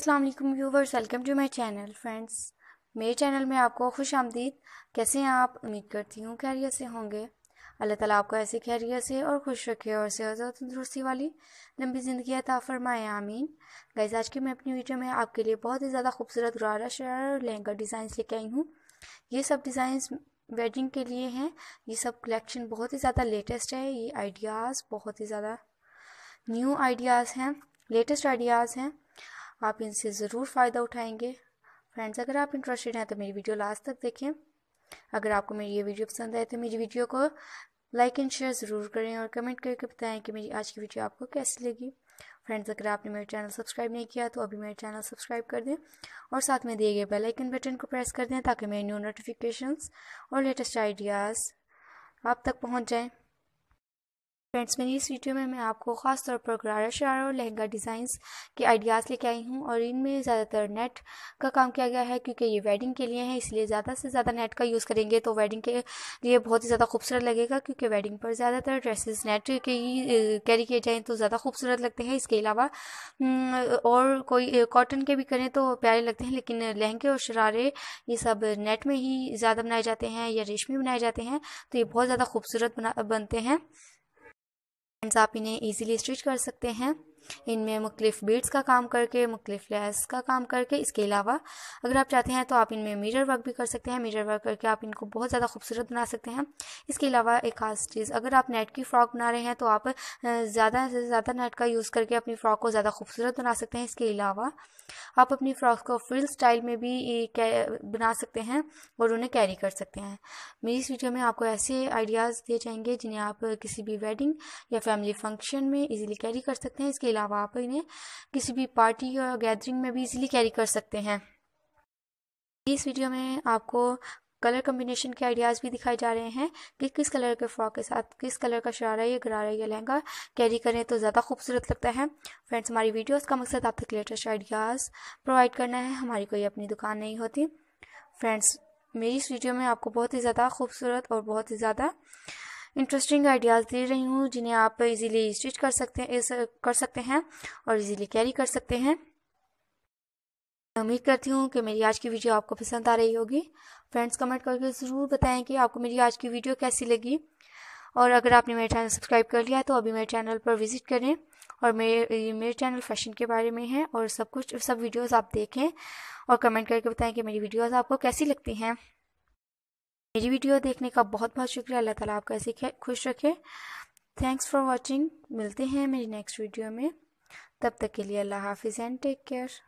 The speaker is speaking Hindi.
अल्लाम viewers welcome to my channel friends मेरे चैनल में आपको खुश आमदीद कैसे हैं आप उम्मीद करती हूँ खैरियत से होंगे अल्लाह ताला आपको ऐसे खैरियत से और खुश रखे और सेहत और तंदुरुस्ती वाली लंबी ज़िंदगी अता फरमाए आमीन गैस आज की मैं अपनी वीडियो में आपके लिए बहुत ही ज़्यादा खूबसूरत गुरारा शरारा और लहंगा डिज़ाइंस लेके आई हूँ ये सब डिज़ाइंस वेडिंग के लिए हैं ये सब कलेक्शन बहुत ही ज़्यादा लेटेस्ट है ये आइडियाज़ बहुत ही ज़्यादा न्यू आइडियाज़ हैं लेटेस्ट आइडियाज़ हैं आप इनसे ज़रूर फ़ायदा उठाएंगे फ्रेंड्स अगर आप इंटरेस्टेड हैं तो मेरी वीडियो लास्ट तक देखें अगर आपको मेरी ये वीडियो पसंद आए तो मेरी वीडियो को लाइक एंड शेयर ज़रूर करें और कमेंट करके बताएं कि मेरी आज की वीडियो आपको कैसी लगी फ्रेंड्स अगर आपने मेरे चैनल सब्सक्राइब नहीं किया तो अभी मेरे चैनल सब्सक्राइब कर दें और साथ में दिए गए बेल आइकन बटन को प्रेस कर दें ताकि मेरे न्यू नोटिफिकेशंस और लेटेस्ट आइडियाज़ आप तक पहुँच जाएँ फ्रेंड्स मेरी इस वीडियो में मैं आपको ख़ास तौर पर गरारा शरारा और लहंगा डिज़ाइंस के आइडियाज़ लेके आई हूँ और इनमें ज़्यादातर नेट का काम किया गया है क्योंकि ये वेडिंग के लिए है इसलिए ज़्यादा से ज़्यादा नेट का यूज़ करेंगे तो वेडिंग के लिए बहुत ही ज़्यादा खूबसूरत लगेगा क्योंकि वेडिंग पर ज़्यादातर ड्रेसेस नेट के ही कैरी किए जाएँ तो ज़्यादा खूबसूरत लगते हैं इसके अलावा और कोई कॉटन के भी करें तो प्यारे लगते हैं लेकिन लहंगे और शरारे ये सब नेट में ही ज़्यादा बनाए जाते हैं या रेशमी बनाए जाते हैं तो ये बहुत ज़्यादा खूबसूरत बनते हैं फ्रेंड्स आप इन्हें इजीली स्टिच कर सकते हैं इनमें मुख्तफ बीट्स का काम करके मुख्तफ लेस का काम करके इसके अलावा अगर आप चाहते हैं तो आप इनमें मिरर वर्क भी कर सकते हैं मिरर वर्क करके आप इनको बहुत ज़्यादा खूबसूरत बना सकते हैं इसके अलावा एक खास चीज़ अगर आप नेट की फ़्रॉक बना रहे हैं तो आप ज़्यादा से ज़्यादा नेट का यूज़ करके अपनी फ़्रॉक को ज़्यादा खूबसूरत बना सकते हैं इसके अलावा आप अपनी फ़्रॉक को फ्रिल स्टाइल में भी बना सकते हैं और उन्हें कैरी कर सकते हैं मेरी इस वीडियो में आपको ऐसे आइडियाज़ दिए जाएंगे जिन्हें आप किसी भी वेडिंग या फैमिली फंक्शन में ईजिली कैरी कर सकते हैं इसके अलावा आप इन्हें किसी भी पार्टी या गैदरिंग में भी इजीली कैरी कर सकते हैं इस वीडियो में आपको कलर कम्बिनेशन के आइडियाज़ भी दिखाए जा रहे हैं कि किस कलर के फ्रॉक के साथ किस कलर का शरारा या गरारा या लहंगा कैरी करें तो ज़्यादा खूबसूरत लगता है फ्रेंड्स हमारी वीडियोस का मकसद आप तक लेटेस्ट आइडियाज़ प्रोवाइड करना है हमारी कोई अपनी दुकान नहीं होती फ्रेंड्स मेरी इस वीडियो में आपको बहुत ही ज़्यादा खूबसूरत और बहुत ही ज़्यादा इंटरेस्टिंग आइडियाज़ दे रही हूँ जिन्हें आप इजीली स्टिच कर सकते हैं कर सकते हैं और इजीली कैरी कर सकते हैं उम्मीद करती हूँ कि मेरी आज की वीडियो आपको पसंद आ रही होगी फ्रेंड्स कमेंट करके ज़रूर बताएं कि आपको मेरी आज की वीडियो कैसी लगी और अगर आपने मेरे चैनल सब्सक्राइब कर लिया है तो अभी मेरे चैनल पर विज़िट करें और मेरे मेरे चैनल फैशन के बारे में है और सब कुछ सब वीडियोस आप देखें और कमेंट करके बताएं कि मेरी वीडियोस आपको कैसी लगती हैं मेरी वीडियो देखने का बहुत बहुत शुक्रिया अल्लाह ताला आपको ऐसे खुश रखे थैंक्स फॉर वाचिंग मिलते हैं मेरी नेक्स्ट वीडियो में तब तक के लिए अल्लाह हाफिज़ एंड टेक केयर